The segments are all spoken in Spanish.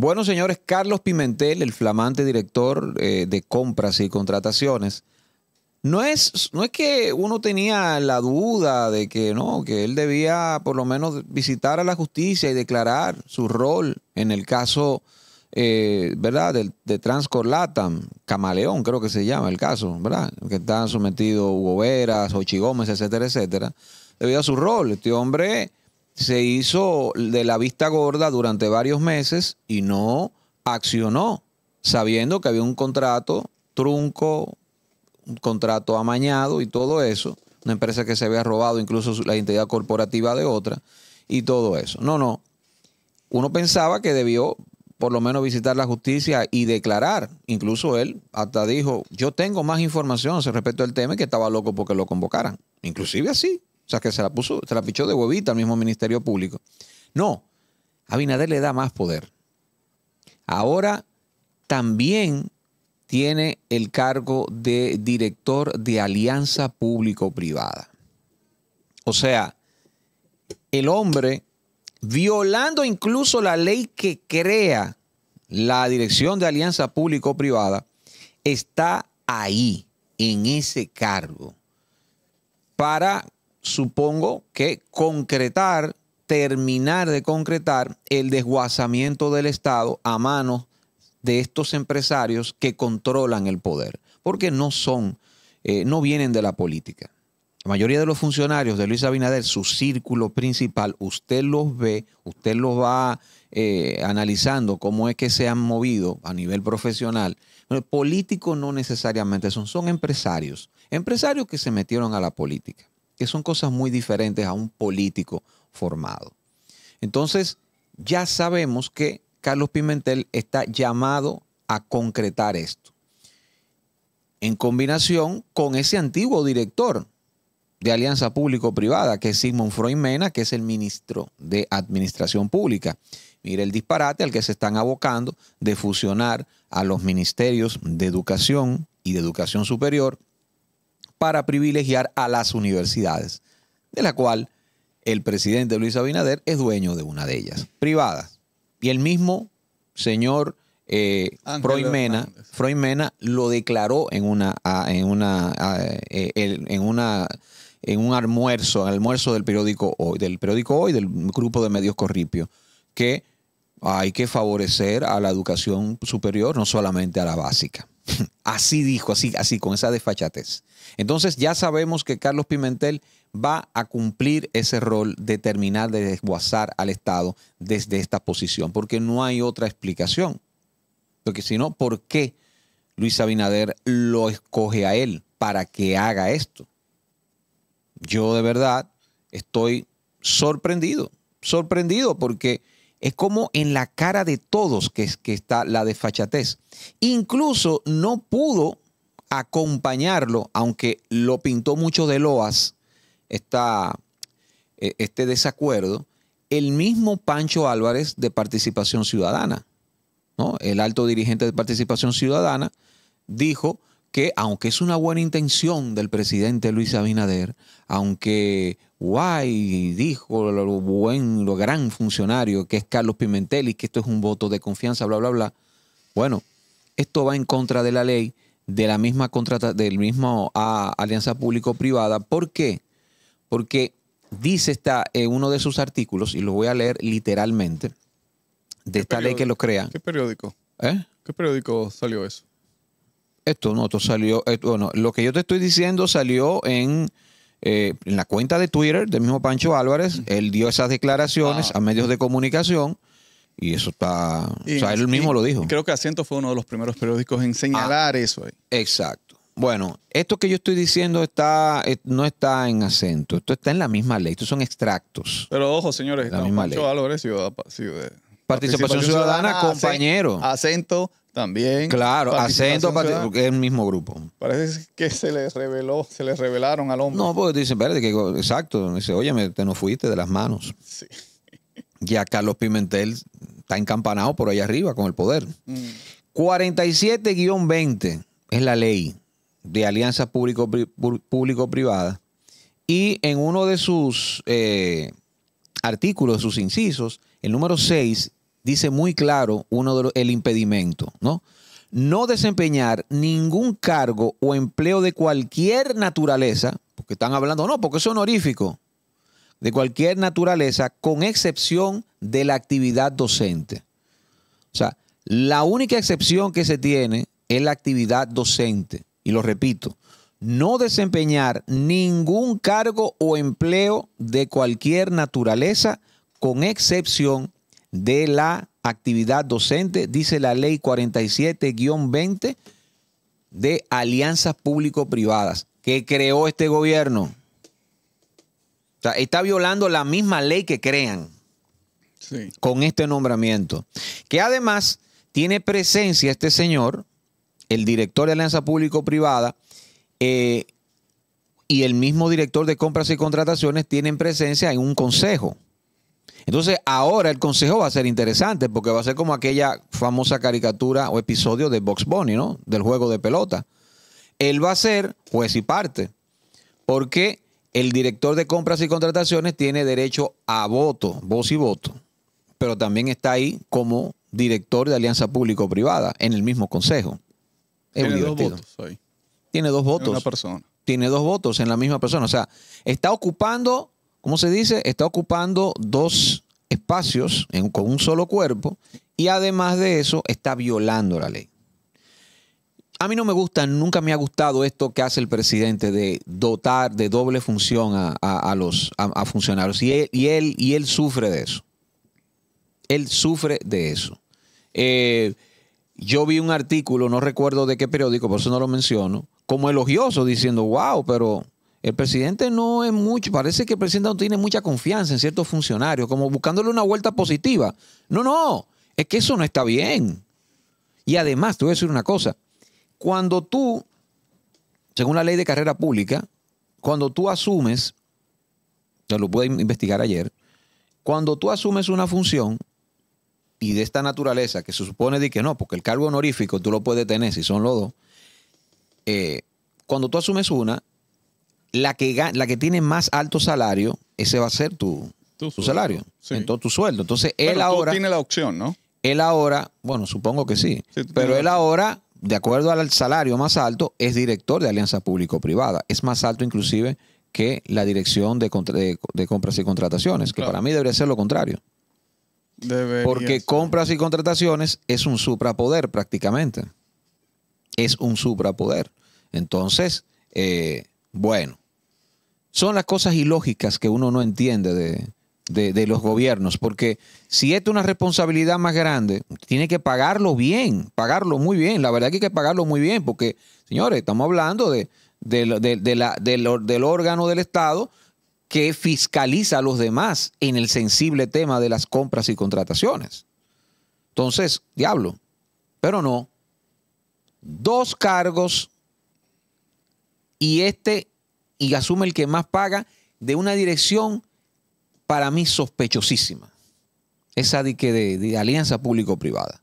Bueno, señores, Carlos Pimentel, el flamante director eh, de compras y contrataciones, no es, no es que uno tenía la duda de que no, que él debía por lo menos visitar a la justicia y declarar su rol en el caso, eh, ¿verdad?, de, de Transcorlatam, Camaleón creo que se llama el caso, ¿verdad?, que están sometidos Hugo Veras, Ochi Gómez, etcétera, etcétera, debido a su rol. Este hombre se hizo de la vista gorda durante varios meses y no accionó, sabiendo que había un contrato trunco, un contrato amañado y todo eso, una empresa que se había robado incluso la identidad corporativa de otra y todo eso. No, no. Uno pensaba que debió por lo menos visitar la justicia y declarar. Incluso él hasta dijo, yo tengo más información respecto al tema y que estaba loco porque lo convocaran. Inclusive así. O sea, que se la puso, se la pichó de huevita al mismo Ministerio Público. No, Abinader le da más poder. Ahora también tiene el cargo de director de alianza público-privada. O sea, el hombre, violando incluso la ley que crea la dirección de alianza público-privada, está ahí, en ese cargo, para supongo que concretar, terminar de concretar el desguazamiento del Estado a manos de estos empresarios que controlan el poder, porque no son, eh, no vienen de la política. La mayoría de los funcionarios de Luis Abinader, su círculo principal, usted los ve, usted los va eh, analizando cómo es que se han movido a nivel profesional. Político políticos no necesariamente son, son empresarios, empresarios que se metieron a la política que son cosas muy diferentes a un político formado. Entonces, ya sabemos que Carlos Pimentel está llamado a concretar esto, en combinación con ese antiguo director de Alianza Público-Privada, que es Sigmund Freud Mena, que es el ministro de Administración Pública. Mire el disparate al que se están abocando de fusionar a los ministerios de Educación y de Educación Superior para privilegiar a las universidades, de la cual el presidente Luis Abinader es dueño de una de ellas, privadas. Y el mismo señor eh, Freud Mena lo declaró en una, en una, eh, en una en un almuerzo, almuerzo del periódico hoy, del periódico hoy, del grupo de medios Corripio, que hay que favorecer a la educación superior, no solamente a la básica. Así dijo, así, así, con esa desfachatez. Entonces ya sabemos que Carlos Pimentel va a cumplir ese rol de terminar de desguazar al Estado desde esta posición, porque no hay otra explicación. Porque si no, ¿por qué Luis Abinader lo escoge a él para que haga esto? Yo de verdad estoy sorprendido, sorprendido porque es como en la cara de todos que, que está la desfachatez. Incluso no pudo acompañarlo, aunque lo pintó mucho de loas Está e, este desacuerdo, el mismo Pancho Álvarez de Participación Ciudadana. ¿no? El alto dirigente de Participación Ciudadana dijo que aunque es una buena intención del presidente Luis Abinader, aunque guay dijo lo buen, lo gran funcionario que es Carlos Pimentel y que esto es un voto de confianza, bla, bla, bla, bueno, esto va en contra de la ley de la misma contrata, del mismo alianza público-privada. ¿Por qué? Porque dice esta, eh, uno de sus artículos, y lo voy a leer literalmente, de esta ley que lo crea ¿Qué periódico? ¿Eh? ¿Qué periódico salió eso? Esto no, esto salió, bueno, lo que yo te estoy diciendo salió en, eh, la cuenta de Twitter del mismo Pancho Álvarez. Él dio esas declaraciones ah. a medios de comunicación. Y eso está. o sea, él mismo lo dijo. Creo que Acento fue uno de los primeros periódicos en señalar ah, eso. Ahí. Exacto. Bueno, esto que yo estoy diciendo está, no está en acento, esto está en la misma ley, estos son extractos. Pero ojo, señores, la misma ley. Eh, participación, ciudadana compañero. Acento, también. Claro, acento porque es el mismo grupo. Parece que se les reveló, se le revelaron al hombre. No, porque dicen, espérate, que, exacto. Dice, oye, te nos fuiste de las manos. Sí. Ya Carlos Pimentel está encampanado por allá arriba con el poder. 47-20 es la ley de alianza público-privada. Y en uno de sus eh, artículos, sus incisos, el número 6, dice muy claro uno de el impedimento, ¿no? No desempeñar ningún cargo o empleo de cualquier naturaleza, porque están hablando, no, porque es honorífico, de cualquier naturaleza, con excepción de la actividad docente. O sea, la única excepción que se tiene es la actividad docente. Y lo repito, no desempeñar ningún cargo o empleo de cualquier naturaleza, con excepción de la actividad docente, dice la ley 47-20 de alianzas público-privadas que creó este gobierno. está violando la misma ley que crean con este nombramiento. Que además tiene presencia este señor, el director de alianza público-privada, eh, y el mismo director de compras y contrataciones tienen presencia en un consejo entonces, ahora el consejo va a ser interesante porque va a ser como aquella famosa caricatura o episodio de Box Bunny, ¿no? Del juego de pelota. Él va a ser juez y parte porque el director de compras y contrataciones tiene derecho a voto, voz y voto, pero también está ahí como director de alianza público-privada en el mismo consejo. tiene dos votos Tiene dos votos. una persona. Tiene dos votos en la misma persona. O sea, está ocupando ¿cómo se dice? Está ocupando dos espacios con un solo cuerpo y además de eso está violando la ley. A mí no me gusta, nunca me ha gustado esto que hace el presidente de dotar de doble función a, los funcionarios. Y él, y él, y, él, sufre de eso. Él sufre de eso. Eh, yo vi un artículo, no recuerdo de qué periódico, por eso no lo menciono, como elogioso diciendo, wow, pero el presidente no es mucho, parece que el presidente no tiene mucha confianza en ciertos funcionarios, como buscándole una vuelta positiva. No, no, es que eso no está bien. Y además, te voy a decir una cosa, cuando tú, según la ley de carrera pública, cuando tú asumes, se lo pude investigar ayer, cuando tú asumes una función y de esta naturaleza, que se supone de que no, porque el cargo honorífico tú lo puedes tener si son los dos, eh, cuando tú asumes una, la que, la que tiene más alto salario, ese va a ser tu, salario, entonces tu sueldo. Entonces él ahora... tiene la opción, ¿no? Él ahora, bueno, supongo que sí, pero él ahora, de acuerdo al salario más alto, es director de alianza público-privada. Es más alto inclusive que la dirección de, compras y contrataciones, que para mí debería ser lo contrario. Porque compras y contrataciones es un suprapoder prácticamente. Es un suprapoder. Entonces, eh, bueno, son las cosas ilógicas que uno no entiende de, los gobiernos, porque si es una responsabilidad más grande, tiene que pagarlo bien, pagarlo muy bien. La verdad que hay que pagarlo muy bien, porque, señores, estamos hablando del, del órgano del Estado que fiscaliza a los demás en el sensible tema de las compras y contrataciones. Entonces, diablo, pero no. Dos cargos y este, y asume el que más paga, de una dirección para mí sospechosísima. Esa de, de, alianza público-privada.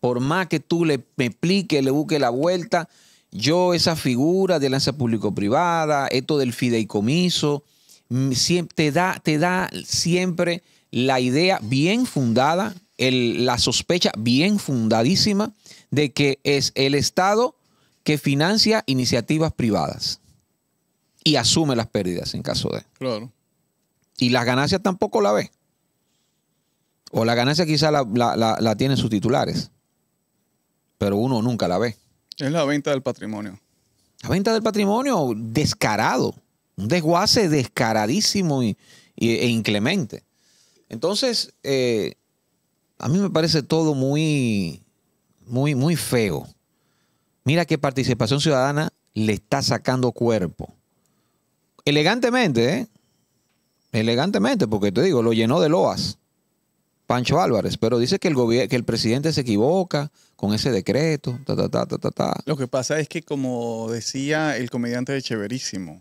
Por más que tú le expliques, le busques la vuelta, yo esa figura de alianza público-privada, esto del fideicomiso, mm, te da, te da siempre la idea bien fundada, la sospecha bien fundadísima de que es el Estado que financia iniciativas privadas y asume las pérdidas en caso de. Claro. Y las ganancias tampoco la ve. O la ganancia quizá la, la, tienen sus titulares, pero uno nunca la ve. Es la venta del patrimonio. La venta del patrimonio descarado, un desguace descaradísimo e inclemente. Entonces, eh, a mí me parece todo muy, muy, muy feo. Mira qué participación ciudadana le está sacando cuerpo. Elegantemente, ¿eh? Elegantemente, porque te digo, lo llenó de loas. Pancho Álvarez, pero dice que el, el presidente se equivoca con ese decreto. lo que pasa es que, como decía el comediante de Cheverísimo,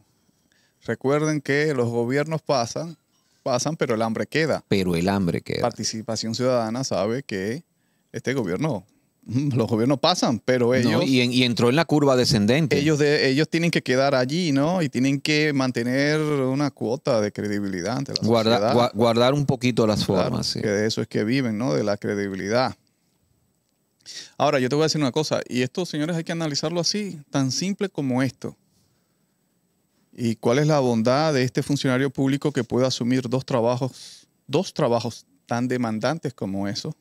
recuerden que los gobiernos pasan, pasan, pero el hambre queda. Pero el hambre queda. Participación Ciudadana sabe que este gobierno los gobiernos pasan, pero ellos... y, entró en la curva descendente. Ellos, de, ellos tienen que quedar allí, ¿no? Y tienen que mantener una cuota de credibilidad ante la sociedad. guardar un poquito las formas. Sí. Que de eso es que viven, ¿no? De la credibilidad. Ahora, yo te voy a decir una cosa, y esto, señores, hay que analizarlo así, tan simple como esto. ¿Y cuál es la bondad de este funcionario público que puede asumir dos trabajos, dos trabajos tan demandantes como eso?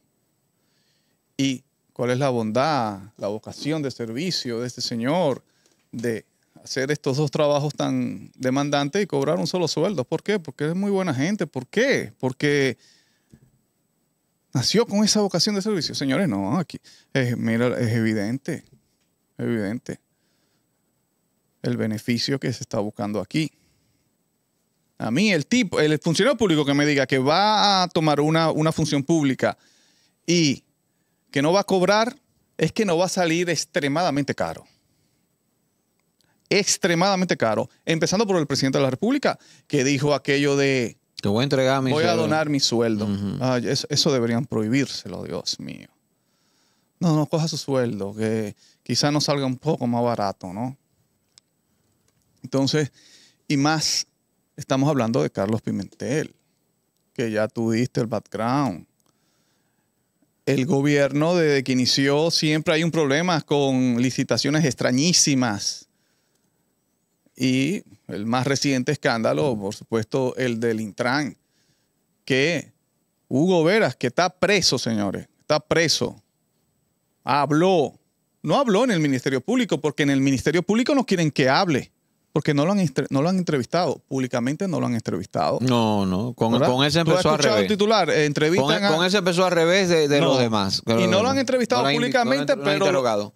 Y cuál es la bondad, la vocación de servicio de este Señor, de hacer estos dos trabajos tan demandantes y cobrar un solo sueldo. ¿Por qué? Porque es muy buena gente. ¿Por qué? Porque nació con esa vocación de servicio. Señores, no, aquí, es, eh, mira, es evidente, evidente el beneficio que se está buscando aquí. A mí, el tipo, el funcionario público que me diga que va a tomar una, una función pública y que no va a cobrar es que no va a salir extremadamente caro. Extremadamente caro. Empezando por el presidente de la República, que dijo aquello de... Te voy a Voy a donar mi sueldo. eso, deberían prohibírselo, Dios mío. No, no, coja su sueldo, que quizá no salga un poco más barato, ¿no? Entonces, y más, estamos hablando de Carlos Pimentel, que ya tuviste el background el gobierno desde que inició siempre hay un problema con licitaciones extrañísimas. Y el más reciente escándalo, por supuesto, el del Intran, que Hugo Veras, que está preso, señores, está preso, habló, no habló en el Ministerio Público, porque en el Ministerio Público no quieren que hable. Porque no lo, han, lo han entrevistado, públicamente no lo han entrevistado. No, no, con, con ese empezó a al revés. titular, eh, con, e, a... con, ese empezó al revés de, los demás. y no lo han entrevistado públicamente, pero,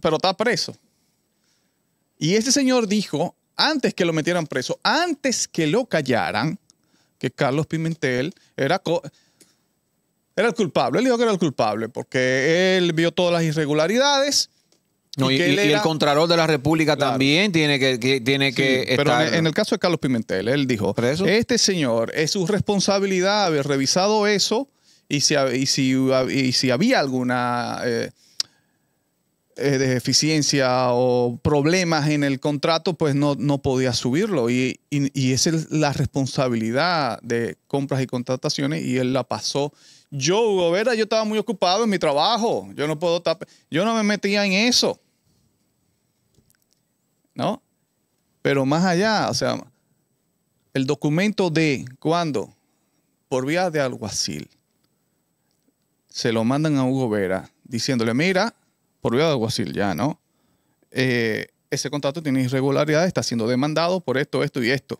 pero, está preso. Y ese señor dijo, antes que lo metieran preso, antes que lo callaran, que Carlos Pimentel era, era el culpable. Él dijo que era el culpable porque él vio todas las irregularidades y, el Contralor de la República también tiene que, tiene que estar... Pero en, el caso de Carlos Pimentel, él dijo, este señor, es su responsabilidad haber revisado eso y si, y si, y si había alguna eh, eh, deficiencia o problemas en el contrato, pues no, no podía subirlo. Y, esa es la responsabilidad de compras y contrataciones y él la pasó. Yo, Hugo Vera, yo estaba muy ocupado en mi trabajo. Yo no puedo Yo no me metía en eso. ¿No? Pero más allá, o sea, el documento de cuando por vía de alguacil, se lo mandan a Hugo Vera diciéndole, mira, por vida de alguacil, ya, ¿no? Eh, ese contrato tiene irregularidades, está siendo demandado por esto, esto y esto.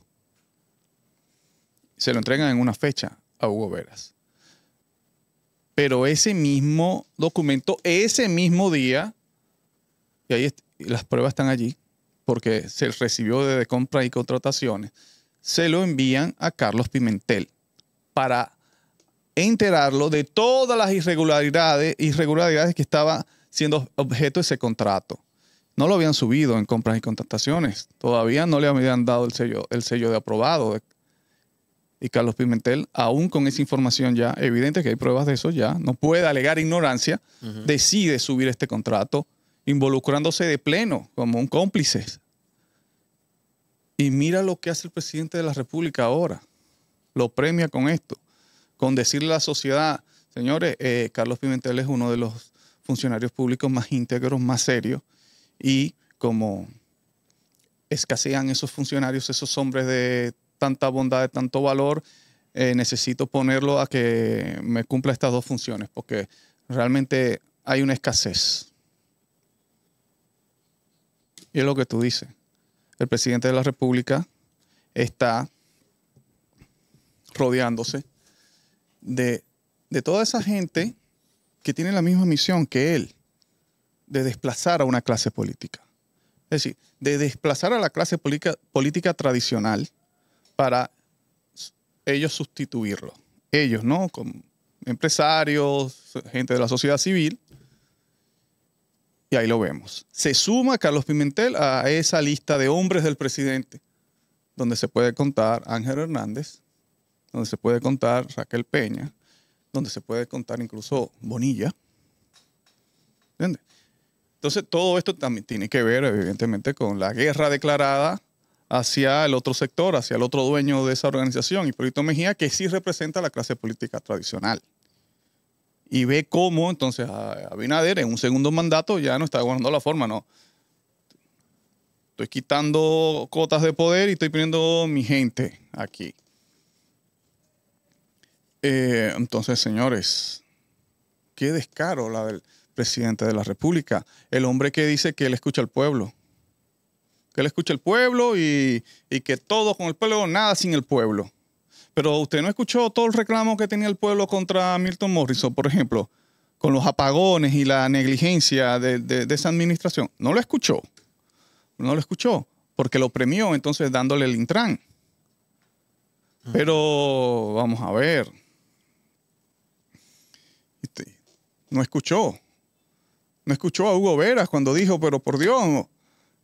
Se lo entregan en una fecha a Hugo Veras. Pero ese mismo documento, ese mismo día, y ahí las pruebas están allí, porque se recibió de compra y contrataciones, se lo envían a Carlos Pimentel para enterarlo de todas las irregularidades, irregularidades que estaba siendo objeto de ese contrato. No lo habían subido en compras y contrataciones. Todavía no le habían dado el sello, el sello de aprobado. Y Carlos Pimentel, aún con esa información ya evidente, que hay pruebas de eso ya, no puede alegar ignorancia, decide subir este contrato involucrándose de pleno como un cómplice. Y mira lo que hace el presidente de la República ahora. Lo premia con esto, con decirle a la sociedad, señores, eh, Carlos Pimentel es uno de los funcionarios públicos más íntegros, más serios, y como escasean esos funcionarios, esos hombres de tanta bondad, de tanto valor, eh, necesito ponerlo a que me cumpla estas dos funciones, porque realmente hay una escasez. Y es lo que tú dices. El presidente de la República está rodeándose de, de toda esa gente que tiene la misma misión que él, de desplazar a una clase política. Es decir, de desplazar a la clase política, tradicional para ellos sustituirlo. Ellos, ¿no? Con empresarios, gente de la sociedad civil. Y ahí lo vemos. Se suma Carlos Pimentel a esa lista de hombres del presidente, donde se puede contar Ángel Hernández, donde se puede contar Raquel Peña, donde se puede contar incluso Bonilla. Entonces, todo esto también tiene que ver, evidentemente, con la guerra declarada hacia el otro sector, hacia el otro dueño de esa organización, y Proyecto Mejía, que sí representa la clase política tradicional. Y ve cómo entonces Abinader en un segundo mandato ya no está guardando la forma, no. Estoy quitando cotas de poder y estoy poniendo mi gente aquí. Eh, entonces, señores, qué descaro la del presidente de la República, el hombre que dice que él escucha al pueblo, que él escucha al pueblo y, que todo con el pueblo, nada sin el pueblo. Pero usted no escuchó todo el reclamo que tenía el pueblo contra Milton Morrison, por ejemplo, con los apagones y la negligencia de, esa administración. No lo escuchó. No lo escuchó, porque lo premió entonces dándole el Intran. Mm. Pero vamos a ver. No escuchó. No escuchó a Hugo Veras cuando dijo, pero por Dios,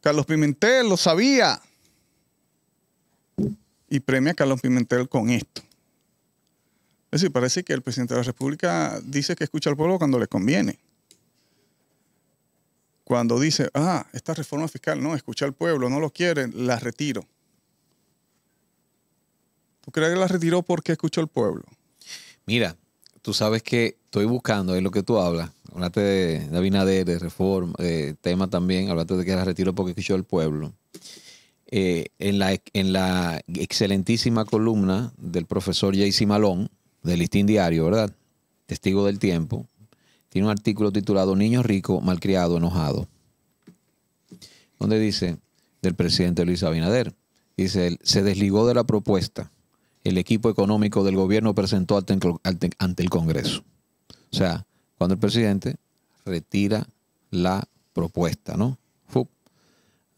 Carlos Pimentel lo sabía. Y premia a Carlos Pimentel con esto. Es decir, parece que el presidente de la República dice que escucha al pueblo cuando le conviene. Cuando dice, ah, esta reforma fiscal no, escucha al pueblo, no lo quiere, la retiro. ¿Tú crees que la retiró porque escuchó al pueblo? Mira, tú sabes que estoy buscando, es lo que tú hablas. Hablaste de, Abinader, de reforma, de tema también, hablaste de que era retiro porque escuchó el pueblo. Eh, en, la, en la excelentísima columna del profesor J.C. Malón, del Listín Diario, ¿verdad? Testigo del Tiempo, tiene un artículo titulado Niño rico, malcriado, enojado, donde dice del presidente Luis Abinader, dice, él, se desligó de la propuesta el equipo económico del gobierno presentó ante, el Congreso. O sea, cuando el presidente retira la propuesta, ¿no?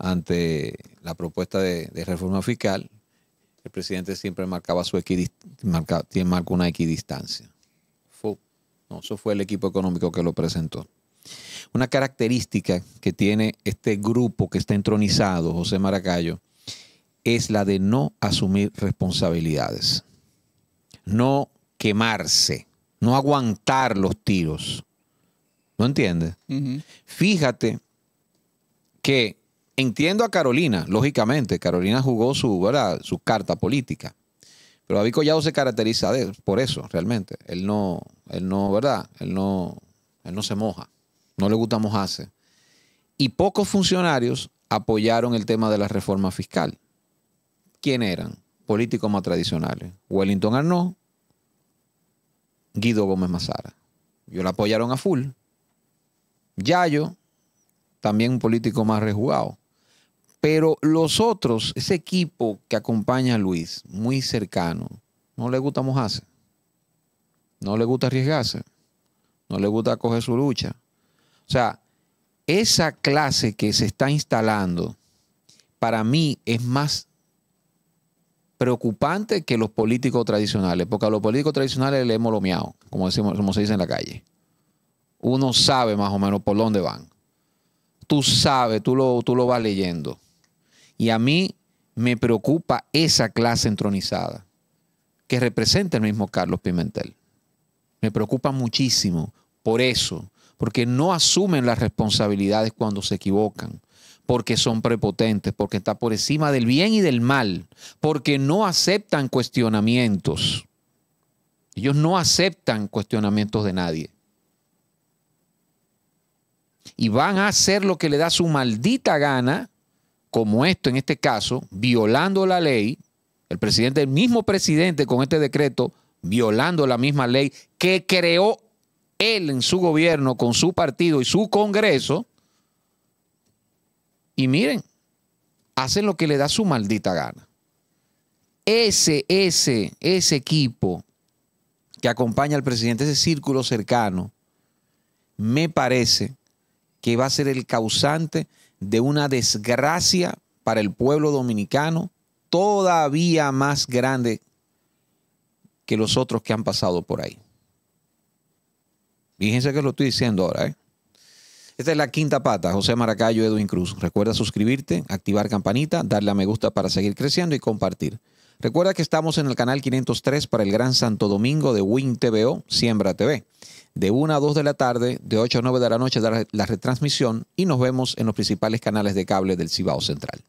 Ante la propuesta de, reforma fiscal, el presidente siempre marcaba su una equidistancia. No, eso fue el equipo económico que lo presentó. Una característica que tiene este grupo que está entronizado, José Maracayo, es la de no asumir responsabilidades, no quemarse, no aguantar los tiros. ¿No entiendes? Fíjate que entiendo a Carolina, lógicamente, Carolina jugó su, su carta política. Pero David Collado se caracteriza por eso, realmente. Él no, él no, ¿verdad? no, él no se moja. No le gusta mojarse. Y pocos funcionarios apoyaron el tema de la reforma fiscal. ¿quién eran? Políticos más tradicionales. Wellington Arnaud, Guido Gómez Mazara. Yo la apoyaron a full. Yayo, también un político más rejugado. Pero los otros, ese equipo que acompaña a Luis, muy cercano, no le gusta mojarse. No le gusta arriesgarse. No le gusta coger su lucha. O sea, esa clase que se está instalando, para mí es más preocupante que los políticos tradicionales, porque a los políticos tradicionales le hemos lomeado, como, decimos, como se dice en la calle. Uno sabe más o menos por dónde van. Tú sabes, tú lo, tú lo vas leyendo. Y a mí me preocupa esa clase entronizada que representa el mismo Carlos Pimentel. Me preocupa muchísimo por eso, porque no asumen las responsabilidades cuando se equivocan, porque son prepotentes, porque está por encima del bien y del mal, porque no aceptan cuestionamientos. Ellos no aceptan cuestionamientos de nadie. Y van a hacer lo que le da su maldita gana, como esto en este caso, violando la ley, el presidente, el mismo presidente con este decreto, violando la misma ley que creó él en su gobierno con su partido y su Congreso, y miren, hacen lo que le da su maldita gana. Ese, ese, ese equipo que acompaña al presidente, ese círculo cercano, me parece que va a ser el causante de una desgracia para el pueblo dominicano todavía más grande que los otros que han pasado por ahí. Fíjense que lo estoy diciendo ahora, ¿eh? Esta es la quinta pata, José Maracayo, Edwin Cruz. Recuerda suscribirte, activar campanita, darle a me gusta para seguir creciendo y compartir. Recuerda que estamos en el canal 503 para el Gran Santo Domingo de Win TVO, Siembra TV. De 1 a 2 de la tarde, de 8 a 9 de la noche, la retransmisión y nos vemos en los principales canales de cable del Cibao Central.